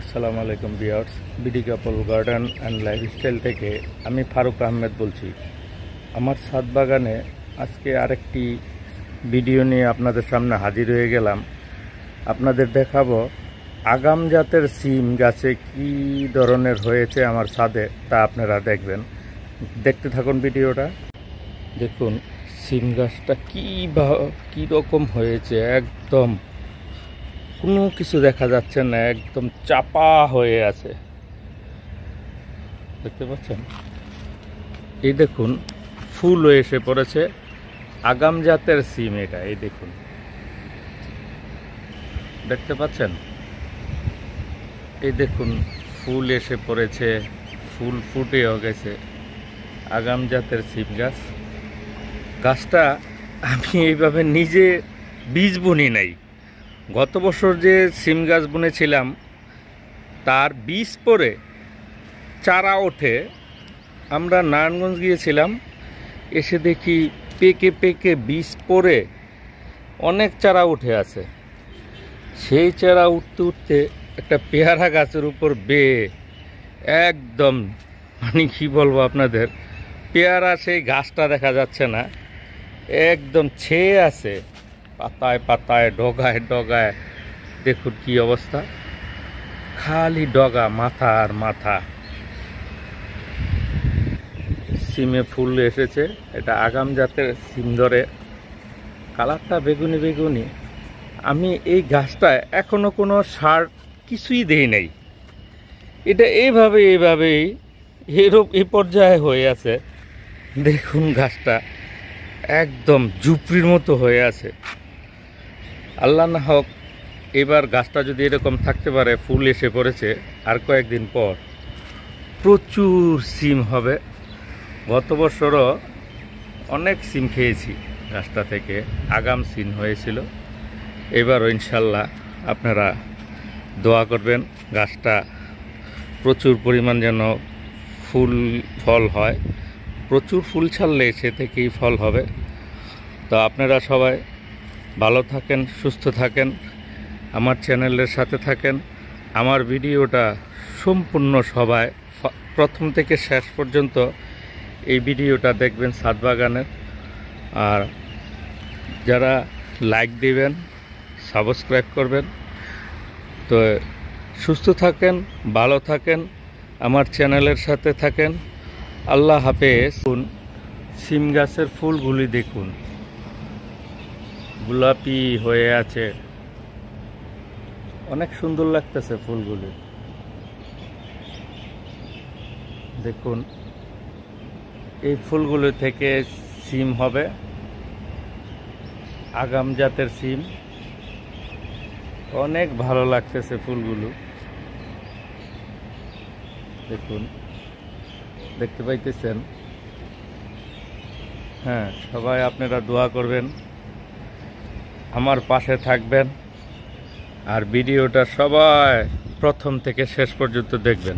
আসসালামু আলাইকুম বিয়ার্স BD couple garden and lifestyle থেকে আমি ফারুক আহমেদ বলছি আমার সাত বাগানে আজকে আরেকটি ভিডিও নিয়ে আপনাদের সামনে হাজির হয়ে গেলাম আপনাদের দেখাবো আগাম জাতের সিম গাছে কি ধরনের হয়েছে আমার সাদে তা আপনারা দেখবেন দেখতে থাকুন ভিডিওটা দেখুন সিম গাছটা কী বা কী রকম হয়েছে একদম কোনো কিছু দেখা যাচ্ছে না একদম চাপা হয়ে আছে দেখতে পাচ্ছেন এই দেখুন ফুল হয়ে এসে পড়েছে আগাম জাতের সিম এটা এই দেখুন দেখতে পাচ্ছেন এই দেখুন ফুল এসে পড়েছে ফুল ফুটেও গেছে আগাম জাতের সিম গাছ গাছটা আমি এইভাবে নিজে বীজ বুনি নাই গত বছর যে সিম গাছ বুনেছিলাম তার বীজ পরে চারা ওঠে আমরা নারায়ণগঞ্জ গিয়েছিলাম এসে দেখি পেকে পেকে বীজ পরে অনেক চারা উঠে আছে সেই চারা উঠতে উঠতে একটা পেয়ারা গাছের উপর বেয়ে একদম মানে কী বলবো আপনাদের পেয়ারা সেই গাছটা দেখা যাচ্ছে না একদম ছেয়ে আছে পাতায় পাতায় ডগায় ডগায় দেখুন কি অবস্থা খালি ডগা মাথা আর মাথা সিমে ফুল এসেছে এটা আগাম জাতের সিম ধরে কালারটা বেগুনি বেগুনি আমি এই গাছটায় এখনও কোনো সার কিছুই দেই নাই এটা এইভাবে এইভাবেই এরূপ এই পর্যায়ে হয়ে আছে দেখুন গাছটা একদম ঝুপড়ির মতো হয়ে আছে আল্লাহ না হোক এবার গাছটা যদি এরকম থাকতে পারে ফুল এসে পড়েছে আর কয়েকদিন পর প্রচুর সিম হবে গত বছরও অনেক সিম খেয়েছি গাছটা থেকে আগাম সিম হয়েছিল এবারও ইনশাল্লাহ আপনারা দোয়া করবেন গাছটা প্রচুর পরিমাণ যেন ফুল ফল হয় প্রচুর ফুল ছাড়লে সে থেকেই ফল হবে তো আপনারা সবাই ভালো থাকেন সুস্থ থাকেন আমার চ্যানেলের সাথে থাকেন আমার ভিডিওটা সম্পূর্ণ সবাই প্রথম থেকে শেষ পর্যন্ত এই ভিডিওটা দেখবেন সাত বাগানের আর যারা লাইক দিবেন সাবস্ক্রাইব করবেন তো সুস্থ থাকেন ভালো থাকেন আমার চ্যানেলের সাথে থাকেন আল্লাহ হাফেজ সিম গাছের ফুলগুলি দেখুন গোলাপি হয়ে আছে অনেক সুন্দর লাগতেছে ফুলগুলি দেখুন এই ফুলগুলো থেকে সিম হবে আগাম জাতের সিম অনেক ভালো লাগতেছে ফুলগুলো দেখুন দেখতে পাইতেছেন হ্যাঁ সবাই আপনারা দোয়া করবেন আমার পাশে থাকবেন আর ভিডিওটা সবাই প্রথম থেকে শেষ পর্যন্ত দেখবেন